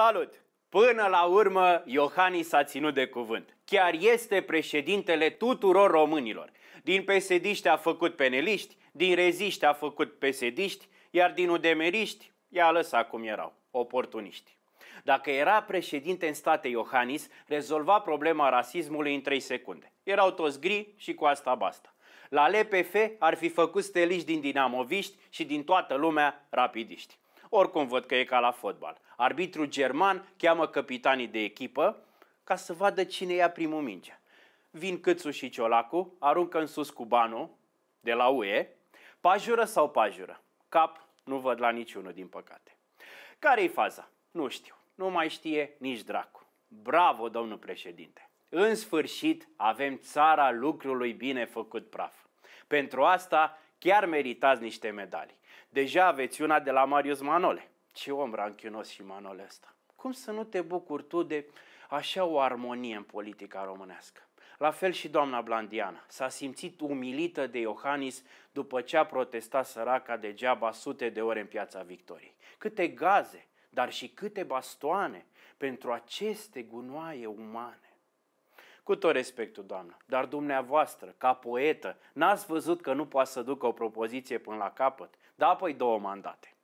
Salut! Până la urmă, Iohannis a ținut de cuvânt. Chiar este președintele tuturor românilor. Din pesediști a făcut peneliști, din reziști a făcut pesediști, iar din udemeriști i-a lăsat cum erau, oportuniști. Dacă era președinte în state Iohannis, rezolva problema rasismului în 3 secunde. Erau toți gri și cu asta basta. La LPF ar fi făcut steliști din dinamoviști și din toată lumea rapidiști. Oricum văd că e ca la fotbal. Arbitru german cheamă capitanii de echipă ca să vadă cine ia primul mingea. Vin Câțu și Ciolacu, aruncă în sus cu banul de la UE, pajură sau pajură. Cap nu văd la niciunul, din păcate. Care-i faza? Nu știu. Nu mai știe nici dracu. Bravo, domnul președinte! În sfârșit, avem țara lucrului bine făcut praf. Pentru asta chiar meritați niște medalii. Deja aveți una de la Marius Manole. Ce om ranchiunos și Manole ăsta. Cum să nu te bucuri tu de așa o armonie în politica românească? La fel și doamna Blandiana. S-a simțit umilită de Iohannis după ce a protestat săraca degeaba sute de ore în piața Victoriei. Câte gaze, dar și câte bastoane pentru aceste gunoaie umane. Cu tot respectul, doamnă, dar dumneavoastră, ca poetă, n-ați văzut că nu poate să ducă o propoziție până la capăt? Da, apoi două mandate.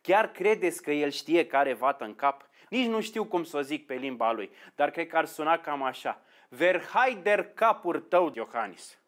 Chiar credeți că el știe care vată în cap? Nici nu știu cum să o zic pe limba lui, dar cred că ar suna cam așa. Verhaider capul tău, Iohannis.